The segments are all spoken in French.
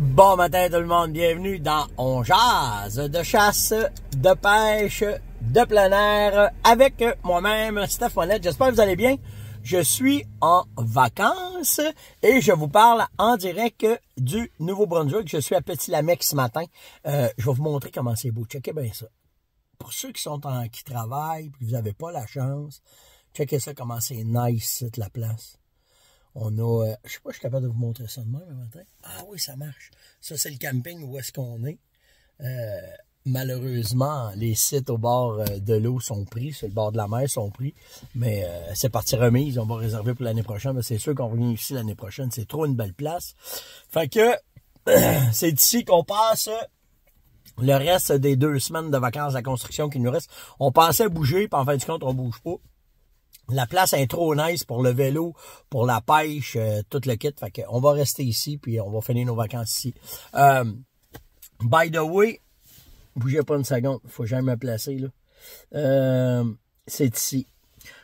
Bon matin tout le monde, bienvenue dans On Jase, de chasse, de pêche, de plein air avec moi-même, Steph Monette. J'espère que vous allez bien. Je suis en vacances et je vous parle en direct du Nouveau-Brunswick. Je suis à Petit-Lamec ce matin. Euh, je vais vous montrer comment c'est beau. Checkez bien ça. Pour ceux qui sont en, qui travaillent, que vous n'avez pas la chance, checkez ça comment c'est nice, cette la place. On a, euh, je sais pas, je suis capable de vous montrer ça demain mais matin. Ah oui, ça marche. Ça, c'est le camping où est-ce qu'on est. Euh, malheureusement, les sites au bord euh, de l'eau sont pris, sur le bord de la mer sont pris, mais c'est parti remise, on va réserver pour l'année prochaine, mais c'est sûr qu'on revient ici l'année prochaine, c'est trop une belle place. Fait que, c'est d'ici qu'on passe le reste des deux semaines de vacances à construction qui nous reste. On pensait bouger, puis en fin de compte, on bouge pas. La place est trop nice pour le vélo, pour la pêche, euh, tout le kit. Fait on va rester ici, puis on va finir nos vacances ici. Euh, by the way, bougez pas une seconde, faut jamais me placer là. Euh, c'est ici.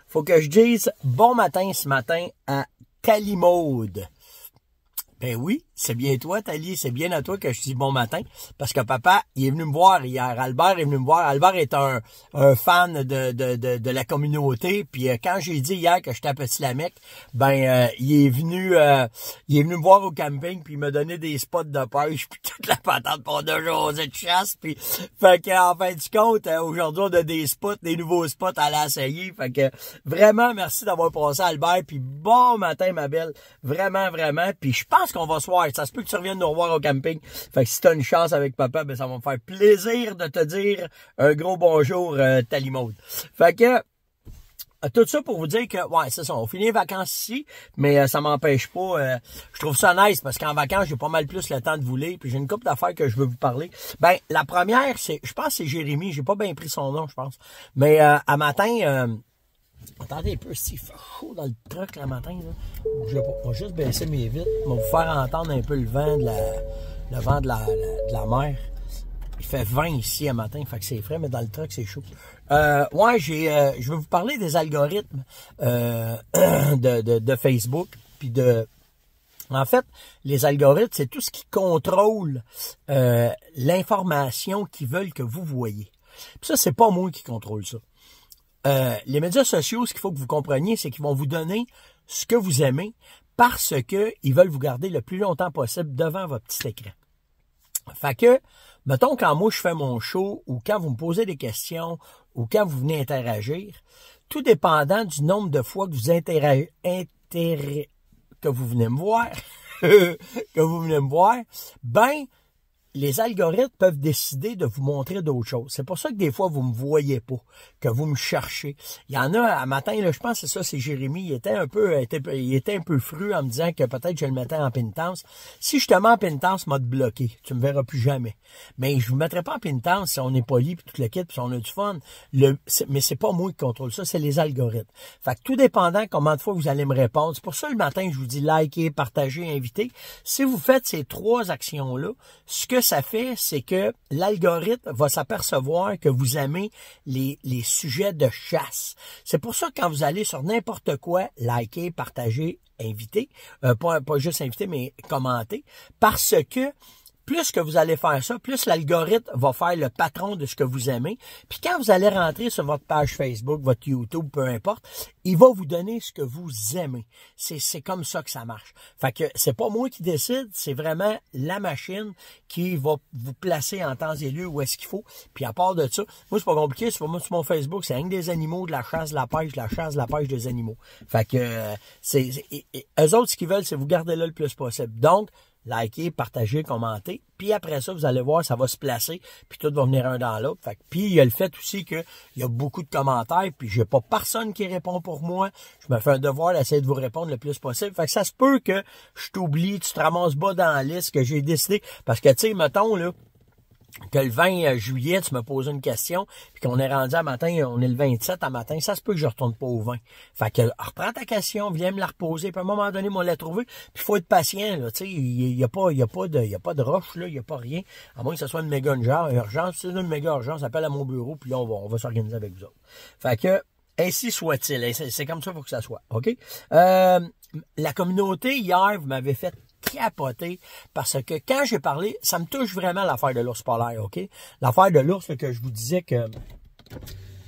Faut que je dise bon matin ce matin à Calimode. Ben oui, c'est bien toi, Thalie, c'est bien à toi que je dis bon matin, parce que papa, il est venu me voir hier. Albert est venu me voir. Albert est un, un fan de, de, de, la communauté. Puis euh, quand j'ai dit hier que j'étais un Petit Lamec, ben euh, il est venu euh, il est venu me voir au camping, puis il m'a donné des spots de pêche, puis toute la patate pour deux jours, de chasse. Puis fait que en fin du compte, aujourd'hui on a des spots, des nouveaux spots à la Fait que vraiment merci d'avoir passé Albert. Puis bon matin ma belle, vraiment vraiment. Puis je pense qu'on va se voir ça se peut que tu reviennes nous revoir au camping. Fait que si t'as une chance avec papa, ben ça va me faire plaisir de te dire un gros bonjour, euh, Talimode. Fait que euh, tout ça pour vous dire que, ouais, c'est ça, on finit les vacances ici, mais euh, ça m'empêche pas. Euh, je trouve ça nice parce qu'en vacances, j'ai pas mal plus le temps de vous lire, puis j'ai une couple d'affaires que je veux vous parler. Ben, la première, c'est, je pense que c'est Jérémy, j'ai pas bien pris son nom, je pense. Mais à matin, Attendez un peu, s'il fait chaud dans le truck le matin, je vais juste baisser mes vitres, vais vous faire entendre un peu le vent de la, le vent de la, mer. Il fait 20 ici à matin, fait que c'est frais, mais dans le truck, c'est chaud. Euh, j'ai, euh, je vais vous parler des algorithmes euh, de, Facebook, puis de... En fait, les algorithmes, c'est tout ce qui contrôle euh, l'information qu'ils veulent que vous voyez. Puis ça, c'est pas moi qui contrôle ça. Euh, les médias sociaux, ce qu'il faut que vous compreniez, c'est qu'ils vont vous donner ce que vous aimez parce qu'ils veulent vous garder le plus longtemps possible devant votre petit écran. Fait que, mettons, quand moi je fais mon show ou quand vous me posez des questions ou quand vous venez interagir, tout dépendant du nombre de fois que vous que vous venez me voir, que vous venez me voir, ben, les algorithmes peuvent décider de vous montrer d'autres choses. C'est pour ça que des fois, vous me voyez pas, que vous me cherchez. Il y en a, à matin, là, je pense que c'est ça, c'est Jérémy, il était un peu, il était un peu fru en me disant que peut-être je le mettais en pénitence. Si je te mets en pénitence, m'a bloqué. Tu me verras plus jamais. Mais je vous mettrai pas en pénitence si on est poli puis toute l'équipe si on a du fun. Le, mais c'est pas moi qui contrôle ça, c'est les algorithmes. Fait que tout dépendant comment de fois vous allez me répondre. C'est pour ça le matin, je vous dis likez, partager, inviter. Si vous faites ces trois actions-là, ce que ça fait, c'est que l'algorithme va s'apercevoir que vous aimez les, sujets de chasse. C'est pour ça que quand vous allez sur n'importe quoi, liker, partager, inviter, euh, pas, pas juste inviter, mais commenter, parce que plus que vous allez faire ça, plus l'algorithme va faire le patron de ce que vous aimez. Puis quand vous allez rentrer sur votre page Facebook, votre YouTube, peu importe, il va vous donner ce que vous aimez. C'est comme ça que ça marche. Fait que c'est pas moi qui décide, c'est vraiment la machine qui va vous placer en temps et lieu où est-ce qu'il faut. Puis à part de ça, moi c'est pas compliqué, sur, moi, sur mon Facebook, c'est un des animaux, de la chasse, de la pêche, de la chasse, de la pêche des animaux. Fait que euh, c'est eux autres ce qu'ils veulent, c'est vous garder là le plus possible. Donc, liker, partager, commenter. Puis après ça, vous allez voir, ça va se placer, puis tout va venir un dans l'autre. Puis il y a le fait aussi qu'il y a beaucoup de commentaires, puis j'ai pas personne qui répond pour moi. Je me fais un devoir d'essayer de vous répondre le plus possible. Fait que ça se peut que je t'oublie, tu te ramasses pas dans la liste que j'ai décidé. Parce que, tu sais, mettons, là, que le 20 euh, juillet, tu me poses une question, puis qu'on est rendu à matin, on est le 27 à matin, ça se peut que je retourne pas au 20. Fait que euh, reprends ta question, viens me la reposer, puis à un moment donné, moi, la trouvé puis faut être patient, là, tu sais, il n'y a, pas, y a pas de, y a pas de roche là, il n'y a pas rien, à moins que ce soit une méga urgence, c'est une méga urgence, appelle à mon bureau, puis là, on va, on va s'organiser avec vous autres. Fait que, ainsi soit-il, c'est comme ça, faut que ça soit, OK? Euh, la communauté, hier, vous m'avez fait capoté parce que quand j'ai parlé, ça me touche vraiment l'affaire de l'ours polaire, OK? L'affaire de l'ours que je vous disais que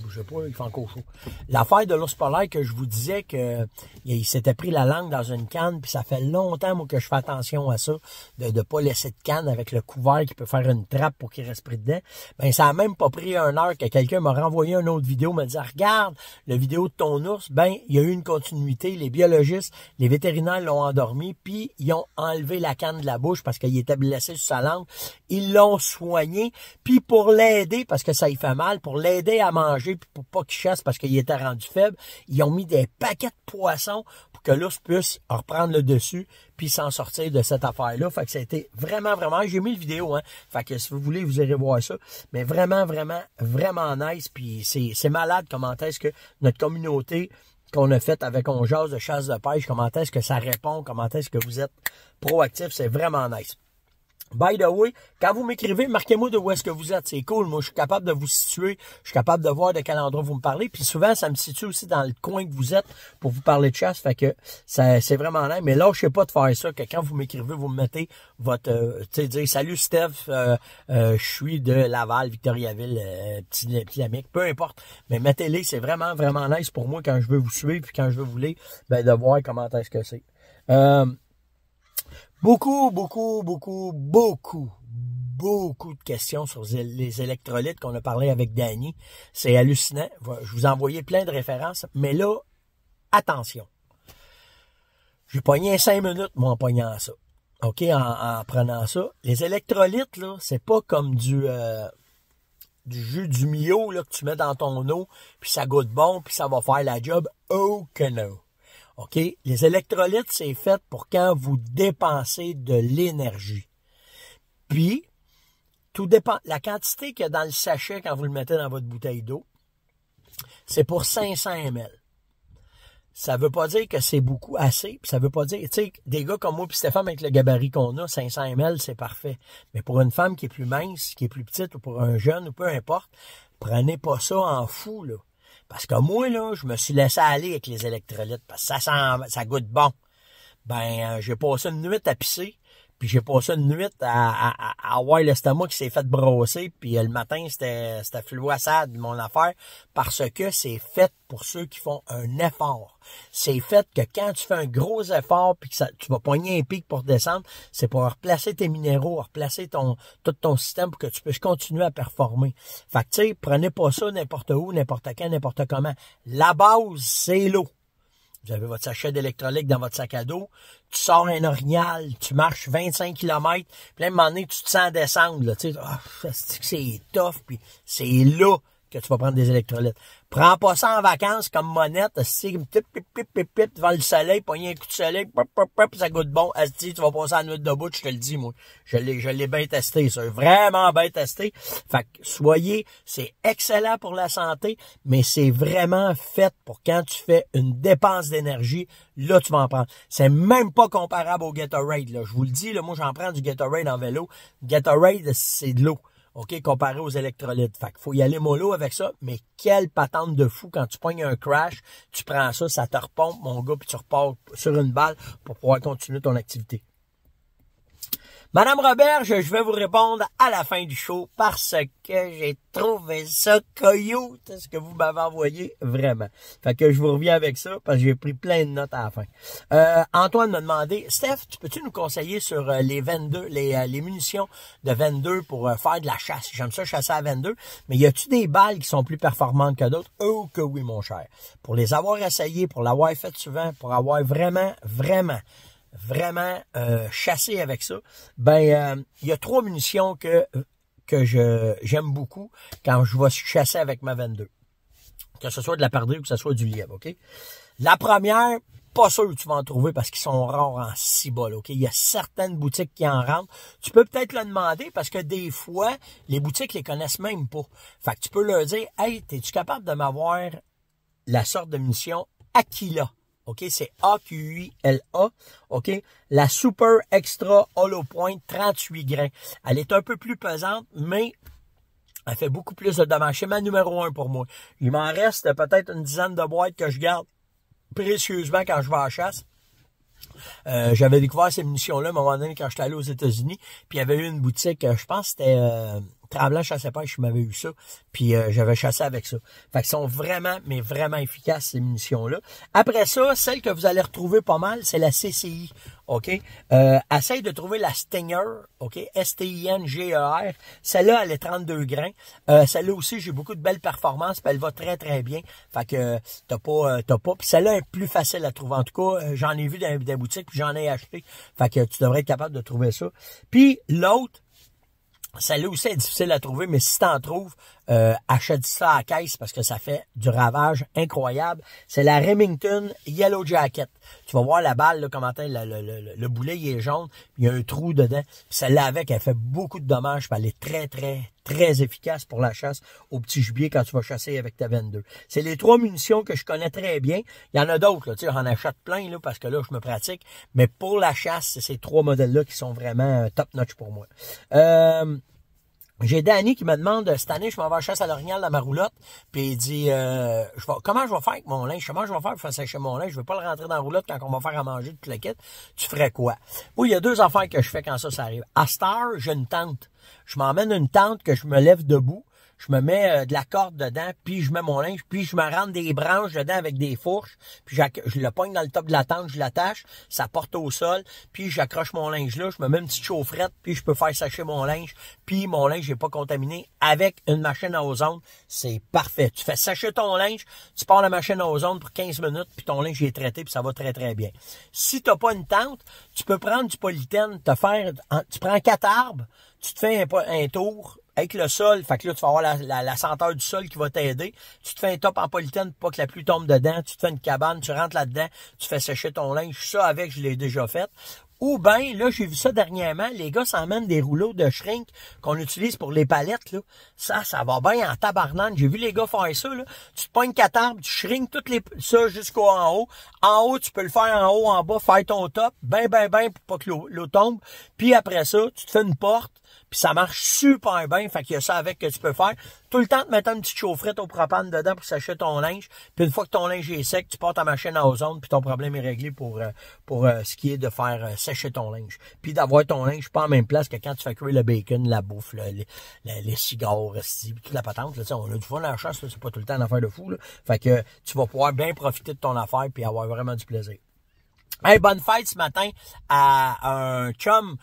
je sais pas, il fait encore chaud. L'affaire de l'ours polaire que je vous disais que il s'était pris la langue dans une canne, puis ça fait longtemps moi que je fais attention à ça, de ne pas laisser de canne avec le couvert qui peut faire une trappe pour qu'il reste pris dedans. Ben ça a même pas pris un heure que quelqu'un m'a renvoyé une autre vidéo, me dit regarde la vidéo de ton ours, ben il y a eu une continuité, les biologistes, les vétérinaires l'ont endormi, puis ils ont enlevé la canne de la bouche parce qu'il était blessé sur sa langue, ils l'ont soigné, puis pour l'aider parce que ça y fait mal, pour l'aider à manger pour pas qu'ils chassent parce qu'ils étaient rendu faibles, ils ont mis des paquets de poissons pour que l'ours puisse reprendre le dessus puis s'en sortir de cette affaire-là. Fait que ça a été vraiment, vraiment... J'ai mis le vidéo, hein. Fait que si vous voulez, vous irez voir ça. Mais vraiment, vraiment, vraiment nice. Puis c'est malade comment est-ce que notre communauté qu'on a faite avec On Jase de chasse de pêche, comment est-ce que ça répond, comment est-ce que vous êtes proactif, c'est vraiment nice. By the way, quand vous m'écrivez, marquez-moi de où est-ce que vous êtes. C'est cool. Moi, je suis capable de vous situer. Je suis capable de voir de quel endroit vous me parlez. Puis souvent, ça me situe aussi dans le coin que vous êtes pour vous parler de chasse. Fait que c'est vraiment nice. Mais là, je sais pas de faire ça, que quand vous m'écrivez, vous me mettez votre... Euh, tu sais, dire, salut Steph, euh, euh, je suis de Laval, Victoriaville, petit, petit peu importe. Mais mettez-les. C'est vraiment, vraiment nice pour moi quand je veux vous suivre puis quand je veux vous lire, ben, de voir comment est-ce que c'est. Beaucoup, beaucoup, beaucoup, beaucoup, beaucoup de questions sur les électrolytes qu'on a parlé avec Danny. C'est hallucinant. Je vous ai plein de références, mais là, attention. J'ai pogné cinq minutes, moi, en pognant ça. OK, en, prenant ça. Les électrolytes, là, c'est pas comme du, euh, du jus du Mio, là, que tu mets dans ton eau, puis ça goûte bon, puis ça va faire la job. Oh que OK? Les électrolytes, c'est fait pour quand vous dépensez de l'énergie. Puis, tout dépend. La quantité qu'il y a dans le sachet quand vous le mettez dans votre bouteille d'eau, c'est pour 500 ml. Ça veut pas dire que c'est beaucoup assez, ça veut pas dire, tu sais, des gars comme moi puis Stéphane avec le gabarit qu'on a, 500 ml, c'est parfait. Mais pour une femme qui est plus mince, qui est plus petite, ou pour un jeune, ou peu importe, prenez pas ça en fou, là. Parce que moi, là, je me suis laissé aller avec les électrolytes parce que ça sent, ça goûte bon. Ben, euh, j'ai passé une nuit à pisser. Puis j'ai passé une nuit à, à, à avoir l'estomac qui s'est fait brosser. Puis euh, le matin, c'était de mon affaire, parce que c'est fait pour ceux qui font un effort. C'est fait que quand tu fais un gros effort, puis que ça, tu vas pogner un pic pour descendre, c'est pour replacer tes minéraux, replacer ton, tout ton système pour que tu puisses continuer à performer. Fait que tu sais, prenez pas ça n'importe où, n'importe quand, n'importe comment. La base, c'est l'eau. Vous avez votre sachet d'électrolyte dans votre sac à dos. Tu sors un orignal, tu marches 25 km, puis à un moment donné, tu te sens descendre. Là, tu sais, ah, c'est tough, puis c'est là que tu vas prendre des électrolytes. Prends pas ça en vacances comme monette, c'est pip, pip, pip, pip, pip, devant le soleil, pogner un coup de soleil, pop, pop, pop, ça goûte bon. Asti, tu vas passer la nuit debout, je te le dis, moi. Je l'ai, je l'ai bien testé, ça, vraiment bien testé. Fait que, soyez, c'est excellent pour la santé, mais c'est vraiment fait pour quand tu fais une dépense d'énergie, là, tu vas en prendre. C'est même pas comparable au Gatorade, là. Je vous le dis, là, moi, j'en prends du Gatorade en vélo. Gatorade, c'est de l'eau. OK, comparé aux électrolytes. Fait qu'il faut y aller mollo avec ça, mais quelle patente de fou quand tu pognes un crash, tu prends ça, ça te repompe, mon gars, puis tu repars sur une balle pour pouvoir continuer ton activité. Madame Robert, je, vais vous répondre à la fin du show parce que j'ai trouvé ça coyote, ce que vous m'avez envoyé, vraiment. Fait que je vous reviens avec ça parce que j'ai pris plein de notes à la fin. Euh, Antoine m'a demandé, Steph, peux-tu nous conseiller sur euh, les 22, les, euh, les munitions de 22 pour faire de la chasse? J'aime ça chasser à 22, mais y a-tu des balles qui sont plus performantes que d'autres? Oh que oui, mon cher. Pour les avoir essayées, pour l'avoir fait souvent, pour avoir vraiment, vraiment vraiment euh, chasser avec ça, ben euh, il y a trois munitions que que je j'aime beaucoup quand je vais chasser avec ma 22. Que ce soit de la perdrix ou que ce soit du lièvre, OK? La première, pas sûr que tu vas en trouver parce qu'ils sont rares en cibole, OK? Il y a certaines boutiques qui en rentrent. Tu peux peut-être le demander parce que des fois, les boutiques les connaissent même pas. Fait que tu peux leur dire, hey, es-tu capable de m'avoir la sorte de munition là? OK? C'est A-Q-U-I-L-A. OK? La Super Extra Hollow Point 38 grains. Elle est un peu plus pesante, mais elle fait beaucoup plus de dommages. C'est ma numéro un pour moi. Il m'en reste peut-être une dizaine de boîtes que je garde précieusement quand je vais à chasse. Euh, j'avais découvert ces munitions-là à un moment donné quand j'étais allé aux États-Unis, puis il y avait eu une boutique, euh, je pense que c'était euh, Tremblant sais pas pas, je m'avais eu ça, puis euh, j'avais chassé avec ça. Fait qu'ils sont vraiment, mais vraiment efficaces, ces munitions-là. Après ça, celle que vous allez retrouver pas mal, c'est la CCI, OK? Euh, essaye de trouver la Stinger, OK? S-T-I-N-G-E-R. Celle-là, elle est 32 grains. Euh, celle-là aussi, j'ai beaucoup de belles performances, puis elle va très, très bien. Fait que t'as pas, t'as pas. Puis celle-là est plus facile à trouver. En tout cas, j'en ai vu dans des boutiques, puis j'en ai acheté. Fait que tu devrais être capable de trouver ça. Puis l'autre, celle-là aussi est difficile à trouver, mais si t'en trouves, euh, achète ça à caisse parce que ça fait du ravage incroyable. C'est la Remington Yellow Jacket. Tu vas voir la balle, comment le, le, le, le, boulet il est jaune, il y a un trou dedans. Puis celle-là avec, elle fait beaucoup de dommages, elle est très, très, très efficace pour la chasse au petit gibier quand tu vas chasser avec ta 22. C'est les trois munitions que je connais très bien. Il y en a d'autres, tu sais, j'en achète plein là, parce que là, je me pratique. Mais pour la chasse, c'est ces trois modèles-là qui sont vraiment euh, top-notch pour moi. Euh, j'ai Danny qui me demande cette année, je m'en vais à chasse à l'orignal dans ma roulotte. Puis il dit euh, comment je vais faire avec mon linge? Comment je vais faire pour faire sécher mon linge? Je vais pas le rentrer dans la roulotte quand on va faire à manger toute la quête. Tu ferais quoi? Oui il y a deux affaires que je fais quand ça, ça arrive. À Star, j'ai une tente. Je m'emmène une tente que je me lève debout je me mets euh, de la corde dedans, puis je mets mon linge, puis je me rends des branches dedans avec des fourches, puis je le pogne dans le top de la tente, je l'attache, ça porte au sol, puis j'accroche mon linge là, je me mets une petite chaufferette, puis je peux faire sacher mon linge, puis mon linge n'est pas contaminé avec une machine à ozone, c'est parfait. Tu fais sécher ton linge, tu pars la machine à ozone pour 15 minutes, puis ton linge est traité, puis ça va très très bien. Si tu n'as pas une tente, tu peux prendre du polythène, te faire, tu prends quatre arbres, tu te fais un tour avec le sol. Fait que là, tu vas avoir la, senteur du sol qui va t'aider. Tu te fais un top en polythène pour pas que la pluie tombe dedans. Tu te fais une cabane, tu rentres là-dedans, tu fais sécher ton linge. Ça, avec, je l'ai déjà fait. Ou ben là, j'ai vu ça dernièrement, les gars s'emmènent des rouleaux de shrink qu'on utilise pour les palettes, là. Ça, ça va bien en tabarnane. J'ai vu les gars faire ça, là. Tu te pognes quatre arbres, tu shrink toutes les, ça jusqu'au haut. En haut, tu peux le faire en haut, en bas, faire ton top, ben, ben, ben, pour pas que l'eau tombe. Puis après ça, tu te fais une porte, puis ça marche super bien. Fait qu'il y a ça avec que tu peux faire. Tout le temps, te mettre une petite chaufferette au propane dedans pour sécher ton linge. Puis une fois que ton linge est sec, tu portes ta machine à zone. puis ton problème est réglé pour, euh, pour euh, ce qui est de faire euh, sécher ton linge. Puis d'avoir ton linge pas en même place que quand tu fais cuire le bacon, la bouffe, les cigares, puis toute la patente. Là, on a du fun la chance, c'est pas tout le temps une affaire de fou. Là. Fait que tu vas pouvoir bien profiter de ton affaire puis avoir vraiment du plaisir. Hey, bonne fête ce matin à un chum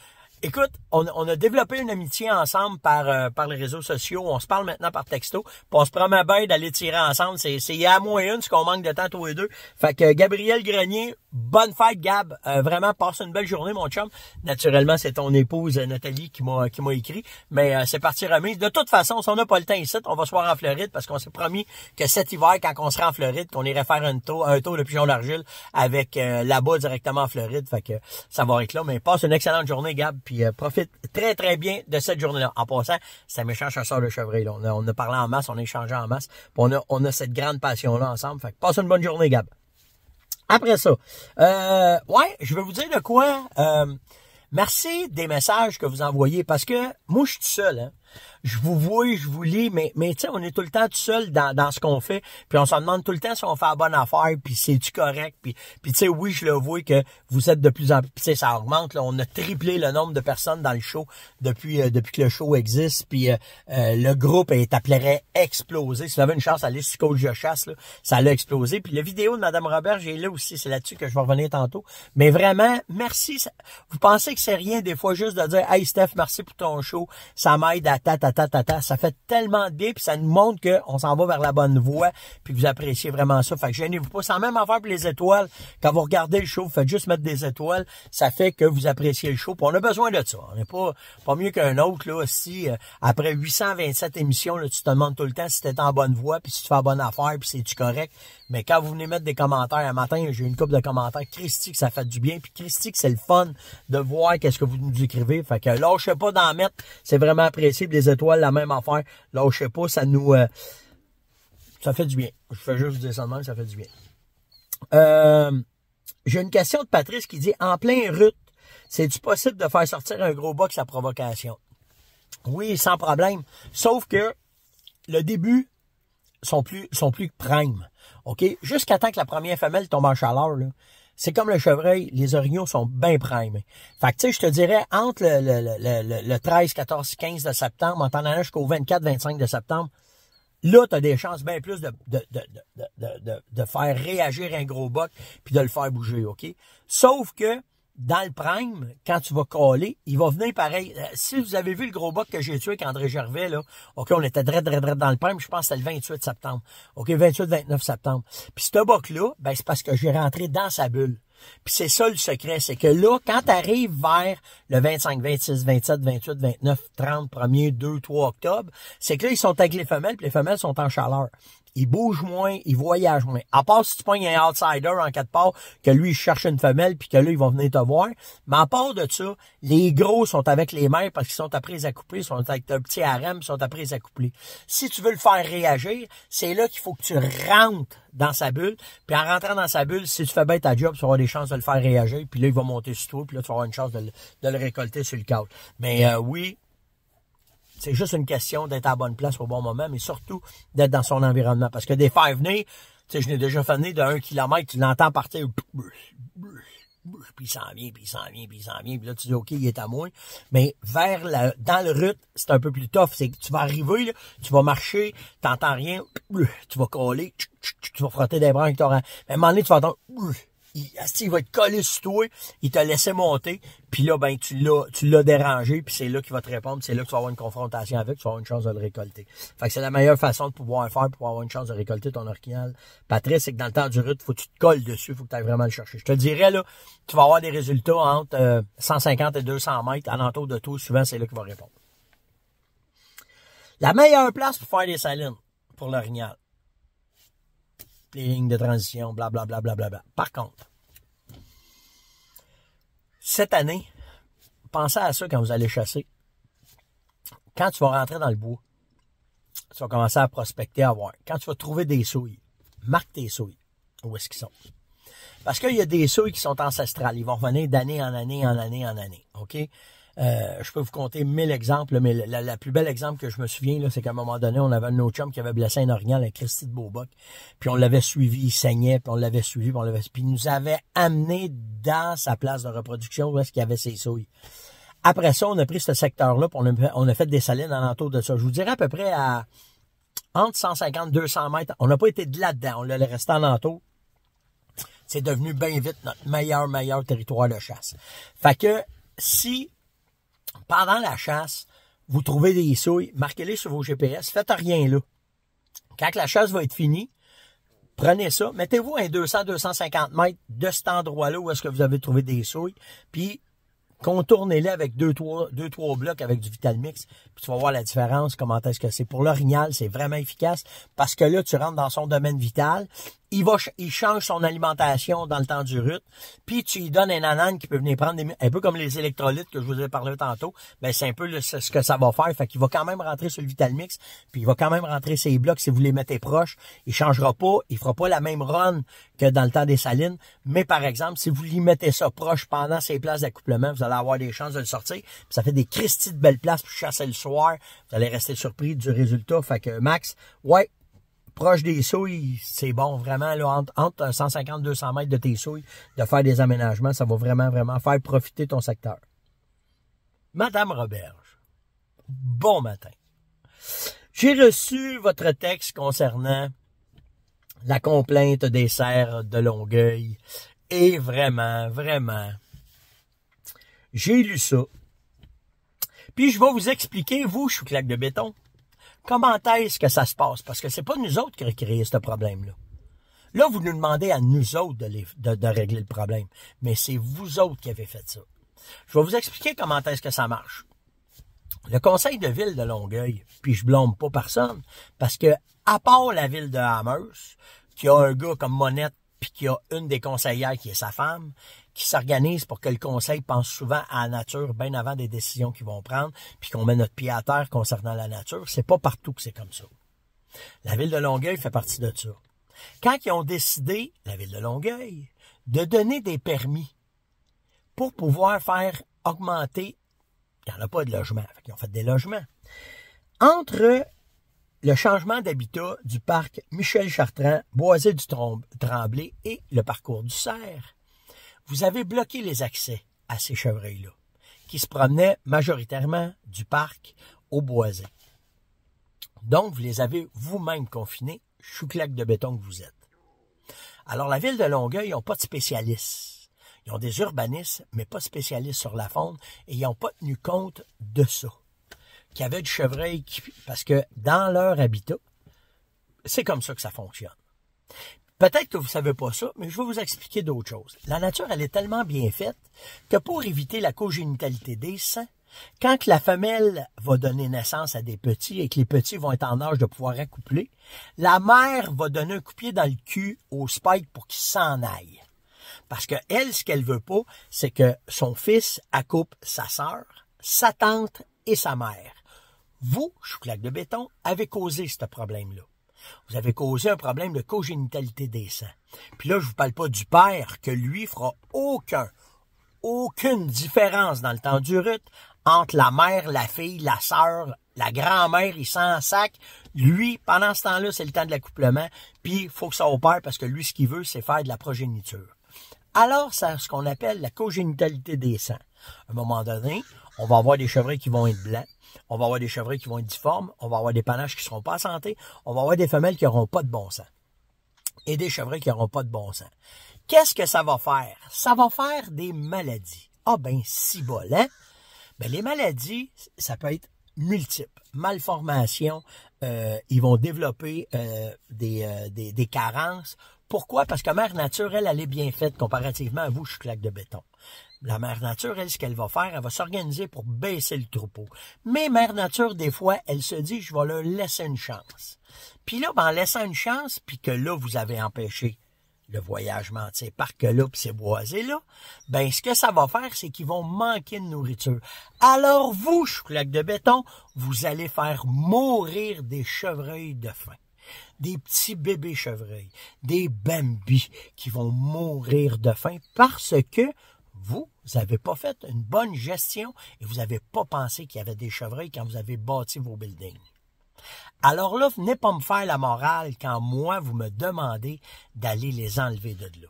Écoute, on, a développé une amitié ensemble par, euh, par les réseaux sociaux. On se parle maintenant par texto. Puis on se promet bien d'aller tirer ensemble. C'est, c'est à moins une, ce qu'on manque de temps tous les deux. Fait que Gabriel Grenier, bonne fête, Gab. Euh, vraiment, passe une belle journée, mon chum. Naturellement, c'est ton épouse, euh, Nathalie, qui m'a, qui m'a écrit. Mais c'est parti remise. De toute façon, si on n'a pas le temps ici, on va se voir en Floride parce qu'on s'est promis que cet hiver, quand on sera en Floride, qu'on irait faire un tour, un tour de pigeon d'argile avec là-bas directement en Floride. Fait que ça va être là. Mais passe une excellente journée, Gab puis euh, profite très, très bien de cette journée-là. En passant, c'est un méchant chasseur de chevreuil. On, a, on parlé en masse, on a échangé en masse, puis on a, on a cette grande passion-là ensemble. Fait que passe une bonne journée, Gab. Après ça, euh, ouais, je vais vous dire de quoi. Euh, merci des messages que vous envoyez, parce que moi, je suis tout seul. Hein je vous vois, je vous lis, mais, mais tu sais, on est tout le temps tout seul dans, dans ce qu'on fait, puis on se demande tout le temps si on fait la bonne affaire, puis c'est-tu correct, puis, puis tu sais, oui, je le vois que vous êtes de plus en plus, tu sais, ça augmente, on a triplé le nombre de personnes dans le show depuis, euh, depuis que le show existe, puis euh, euh, le groupe est appelé explosé. Si ça avait une chance à sur Coach de chasse, là, ça l'a explosé. Puis la vidéo de Madame Robert, j'ai là aussi, c'est là-dessus que je vais revenir tantôt. Mais vraiment, merci. Vous pensez que c'est rien des fois juste de dire, hey Steph, merci pour ton show, ça m'aide à tata ça fait tellement de bien, puis ça nous montre qu'on s'en va vers la bonne voie, puis que vous appréciez vraiment ça. Fait que gênez-vous pas. sans même affaire pour les étoiles. Quand vous regardez le show, vous faites juste mettre des étoiles. Ça fait que vous appréciez le show, puis on a besoin de ça. On n'est pas, mieux qu'un autre, là, si euh, après 827 émissions, là, tu te demandes tout le temps si t'es en bonne voie, puis si tu fais la bonne affaire, puis c'est-tu correct. Mais quand vous venez mettre des commentaires, un matin, j'ai une coupe de commentaires, Christy, ça fait du bien, puis Christy, c'est le fun de voir qu'est-ce que vous nous écrivez. Fait que sais pas d'en mettre. C'est vraiment appréciable, des étoiles la même affaire. Là, je sais pas, ça nous... Euh, ça fait du bien. Je fais juste du dire ça fait du bien. Euh, j'ai une question de Patrice qui dit « En plein rut, c'est-tu possible de faire sortir un gros box à provocation? » Oui, sans problème. Sauf que le début sont plus sont plus prime. OK? Jusqu'à temps que la première femelle tombe en chaleur, là, c'est comme le chevreuil, les orignaux sont bien primés. Fait que, tu sais, je te dirais, entre le, le, le, le, 13, 14, 15 de septembre, en t'en allant jusqu'au 24, 25 de septembre, là, tu as des chances bien plus de, de, de, de, faire réagir un gros boc puis de le faire bouger, OK? Sauf que dans le prime, quand tu vas coller, il va venir pareil. Euh, si vous avez vu le gros boc que j'ai tué avec André Gervais, là, OK, on était très, très, très dans le prime, je pense que c'était le 28 septembre. OK, 28-29 septembre. Puis ce boc-là, ben, c'est parce que j'ai rentré dans sa bulle. Puis c'est ça le secret, c'est que là, quand tu arrives vers le 25, 26, 27, 28, 29, 30, 1er, 2, 3 octobre, c'est que là, ils sont avec les femelles, puis les femelles sont en chaleur il bouge moins, il voyage moins. À part si tu pognes un outsider en quatre parts, que lui, il cherche une femelle, puis que là, ils vont venir te voir. Mais à part de ça, les gros sont avec les mères parce qu'ils sont à après ils sont avec un petit harem, sont à coupler. Si tu veux le faire réagir, c'est là qu'il faut que tu rentres dans sa bulle. Puis en rentrant dans sa bulle, si tu fais bien ta job, tu auras des chances de le faire réagir. Puis là, il va monter sur toi. Puis là, tu auras une chance de le, récolter sur le cadre. Mais euh, oui, c'est juste une question d'être à la bonne place au bon moment, mais surtout d'être dans son environnement. Parce que des faire venir, tu sais, je n'ai déjà fait venir de 1 km, tu l'entends partir, puis il s'en vient, puis il s'en vient, puis il s'en vient, puis là, tu dis, OK, il est à moi. Mais vers dans le rut, c'est un peu plus tough. C'est que tu vas arriver, tu vas marcher, tu n'entends rien, tu vas coller, tu vas frotter des bras avec Mais à un moment donné, tu vas entendre il, il va être collé sur toi, il t'a laissé monter, puis là, ben, tu l'as, tu dérangé, puis c'est là qu'il va te répondre, c'est là que tu vas avoir une confrontation avec, tu vas avoir une chance de le récolter. Fait que c'est la meilleure façon de pouvoir le faire pour avoir une chance de récolter ton orignal. Patrice, c'est que dans le temps du rut, faut que tu te colles dessus, faut que tu ailles vraiment le chercher. Je te dirais, là, tu vas avoir des résultats entre 150 euh, et 200 mètres, à l'entour de tout, souvent, c'est là qu'il va répondre. La meilleure place pour faire des salines pour l'orignal les lignes de transition, blablabla. Bla, bla, bla, Par contre, cette année, pensez à ça quand vous allez chasser. Quand tu vas rentrer dans le bois, tu vas commencer à prospecter, à voir. Quand tu vas trouver des souilles, marque tes souilles. Où est-ce qu'ils sont? Parce qu'il y a des souilles qui sont ancestrales. Ils vont revenir d'année en année, en année, en année. OK? Euh, je peux vous compter mille exemples, mais la, plus belle exemple que je me souviens, là, c'est qu'à un moment donné, on avait un autre chum qui avait blessé un orignal la Christy de Beauboc, puis on l'avait suivi, il saignait, puis on l'avait suivi, puis on l'avait puis il nous avait amené dans sa place de reproduction où est-ce qu'il y avait ses souilles. Après ça, on a pris ce secteur-là, puis on a, fait des salines l'entour de ça. Je vous dirais à peu près à entre 150 200 mètres. On n'a pas été de là-dedans, on l'a resté en c'est devenu bien vite notre meilleur, meilleur territoire de chasse. Fait que si pendant la chasse, vous trouvez des souilles, marquez-les sur vos GPS, faites rien là. Quand la chasse va être finie, prenez ça, mettez-vous un 200-250 mètres de cet endroit-là où est-ce que vous avez trouvé des souilles, puis contournez-les avec deux trois, deux, trois blocs avec du Vitalmix, puis tu vas voir la différence, comment est-ce que c'est. Pour l'orignal, c'est vraiment efficace, parce que là, tu rentres dans son domaine vital, il, change son alimentation dans le temps du rut, puis tu lui donnes un anane qui peut venir prendre des, un peu comme les électrolytes que je vous ai parlé tantôt, Mais ben, c'est un peu ce que ça va faire, fait qu'il va quand même rentrer sur le Vitalmix, puis il va quand même rentrer ses blocs si vous les mettez proches, il changera pas, il fera pas la même run que dans le temps des salines, mais par exemple, si vous lui mettez ça proche pendant ses places d'accouplement, vous allez avoir des chances de le sortir, ça fait des cristis de belles places pour chasser le soir, vous allez rester surpris du résultat, fait que Max, ouais, proche des souilles, c'est bon, vraiment, là, entre, 150-200 mètres de tes souilles, de faire des aménagements, ça va vraiment, vraiment faire profiter ton secteur. Madame Roberge, bon matin. J'ai reçu votre texte concernant la complainte des serres de Longueuil et vraiment, vraiment, j'ai lu ça. Puis je vais vous expliquer, vous, chouclaque claque de béton, Comment est-ce que ça se passe? Parce que c'est pas nous autres qui avons créé ce problème-là. Là, vous nous demandez à nous autres de, régler le problème. Mais c'est vous autres qui avez fait ça. Je vais vous expliquer comment est-ce que ça marche. Le conseil de ville de Longueuil, puis je blâme pas personne, parce que à part la ville de Hammers, qui a un gars comme Monette, puis qui a une des conseillères qui est sa femme, qui s'organisent pour que le conseil pense souvent à la nature bien avant des décisions qu'ils vont prendre, puis qu'on met notre pied à terre concernant la nature. C'est pas partout que c'est comme ça. La ville de Longueuil fait partie de ça. Quand ils ont décidé, la ville de Longueuil, de donner des permis pour pouvoir faire augmenter, il n'y en a pas de logement, ils ont fait des logements. Entre le changement d'habitat du parc Michel Chartrand, Boisé du Tremblay et le parcours du Cerf vous avez bloqué les accès à ces chevreuils-là, qui se promenaient majoritairement du parc au boisé. Donc, vous les avez vous-même confinés, chou de béton que vous êtes. Alors, la ville de Longueuil n'ont pas de spécialistes. Ils ont des urbanistes, mais pas spécialistes sur la faune, et ils n'ont pas tenu compte de ça. Qu'il y avait du chevreuil, qui, parce que dans leur habitat, c'est comme ça que ça fonctionne. Peut-être que vous savez pas ça, mais je vais vous expliquer d'autres choses. La nature, elle est tellement bien faite que pour éviter la cogénitalité des seins, quand la femelle va donner naissance à des petits et que les petits vont être en âge de pouvoir accoupler, la mère va donner un coup pied dans le cul au spike pour qu'il s'en aille. Parce que elle, ce qu'elle veut pas, c'est que son fils accoupe sa sœur, sa tante et sa mère. Vous, je claque de béton, avez causé ce problème-là vous avez causé un problème de cogénitalité des sangs. Puis là, je vous parle pas du père, que lui fera aucun, aucune différence dans le temps du rut entre la mère, la fille, la sœur, la grand-mère, il s'en sac. Lui, pendant ce temps-là, c'est le temps de l'accouplement, puis il faut que ça père parce que lui, ce qu'il veut, c'est faire de la progéniture. Alors, c'est ce qu'on appelle la cogénitalité des sangs. À un moment donné, on va avoir des chevreuils qui vont être blancs, on va avoir des chevreuils qui vont être difformes, on va avoir des panaches qui ne seront pas en santé, on va avoir des femelles qui n'auront pas de bon sang, et des chevrés qui n'auront pas de bon sang. Qu'est-ce que ça va faire? Ça va faire des maladies. Ah ben, si bol, hein? Ben, les maladies, ça peut être multiple. Malformation, euh, ils vont développer euh, euh, des, des, carences. Pourquoi? Parce que Mère naturelle, elle, elle est bien faite comparativement à vous, je suis claque de béton. La mère nature, elle, ce qu'elle va faire, elle va s'organiser pour baisser le troupeau. Mais mère nature, des fois, elle se dit, je vais leur laisser une chance. Puis là, ben, en laissant une chance, puis que là, vous avez empêché le voyagement de ces que là ces boisés-là, ben ce que ça va faire, c'est qu'ils vont manquer de nourriture. Alors vous, chouclaque de béton, vous allez faire mourir des chevreuils de faim des petits bébés chevreuils, des bambis qui vont mourir de faim parce que vous, vous n'avez pas fait une bonne gestion et vous n'avez pas pensé qu'il y avait des chevreuils quand vous avez bâti vos buildings. Alors là, venez pas me faire la morale quand moi, vous me demandez d'aller les enlever de là.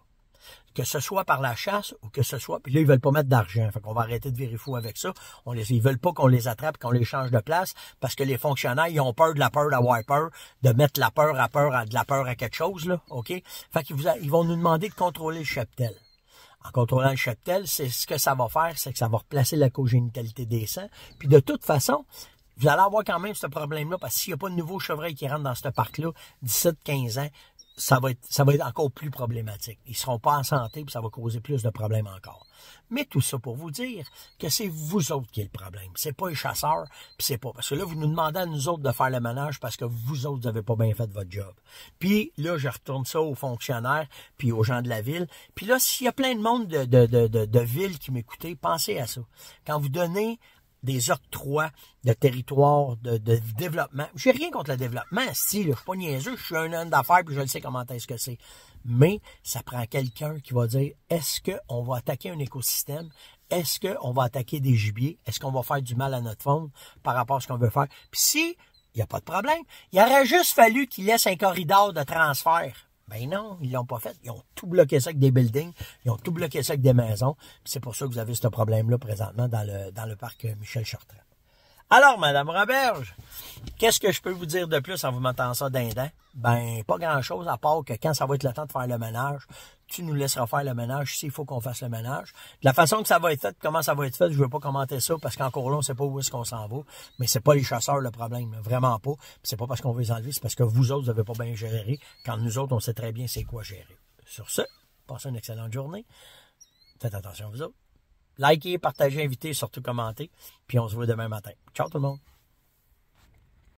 Que ce soit par la chasse ou que ce soit. Puis là, ils veulent pas mettre d'argent. Fait qu'on va arrêter de virer fou avec ça. On les, ils veulent pas qu'on les attrape, qu'on les change de place parce que les fonctionnaires, ils ont peur de la peur d'avoir peur, de mettre la peur à peur à de la peur à quelque chose, là. OK? Fait ils vont nous demander de contrôler le cheptel en contrôlant le cheptel, c'est ce que ça va faire, c'est que ça va replacer la cogénitalité des sangs. Puis de toute façon, vous allez avoir quand même ce problème-là, parce qu'il n'y a pas de nouveau chevreuil qui rentre dans ce parc-là, 17-15 ans, ça va, être, ça va être encore plus problématique. Ils ne seront pas en santé, puis ça va causer plus de problèmes encore. Mais tout ça pour vous dire que c'est vous autres qui est le problème. C'est pas les chasseurs, puis c'est pas. Parce que là, vous nous demandez à nous autres de faire le ménage parce que vous autres, n'avez pas bien fait votre job. Puis là, je retourne ça aux fonctionnaires, puis aux gens de la ville. Puis là, s'il y a plein de monde de, de, de, de, de qui m'écoutait, pensez à ça. Quand vous donnez des octrois de territoire de, développement. J'ai rien contre le développement, si, le je suis pas niaiseux, je suis un homme d'affaires puis je le sais comment est-ce que c'est. Mais ça prend quelqu'un qui va dire est-ce qu'on va attaquer un écosystème? Est-ce qu'on va attaquer des gibiers? Est-ce qu'on va faire du mal à notre faune par rapport à ce qu'on veut faire? Puis si, il n'y a pas de problème. Il aurait juste fallu qu'il laisse un corridor de transfert ben non, ils l'ont pas fait. Ils ont tout bloqué ça avec des buildings, ils ont tout bloqué ça avec des maisons. C'est pour ça que vous avez ce problème-là présentement dans le, dans le parc euh, Michel Chartrand. Alors, Madame Roberge, qu'est-ce que je peux vous dire de plus en vous mettant ça d'un Ben, pas grand-chose, à part que quand ça va être le temps de faire le ménage, tu nous laisseras faire le ménage s'il faut qu'on fasse le ménage. De la façon que ça va être fait, comment ça va être fait, je ne veux pas commenter ça parce qu'encore là, on ne sait pas où est-ce qu'on s'en va. Mais c'est pas les chasseurs le problème, vraiment pas. C'est pas parce qu'on veut les enlever, c'est parce que vous autres, vous n'avez pas bien géré. Quand nous autres, on sait très bien c'est quoi gérer. Sur ce, passez une excellente journée. Faites attention vous autres. Likez, partagez, invitez, surtout commentez. Puis on se voit demain matin. Ciao tout le monde.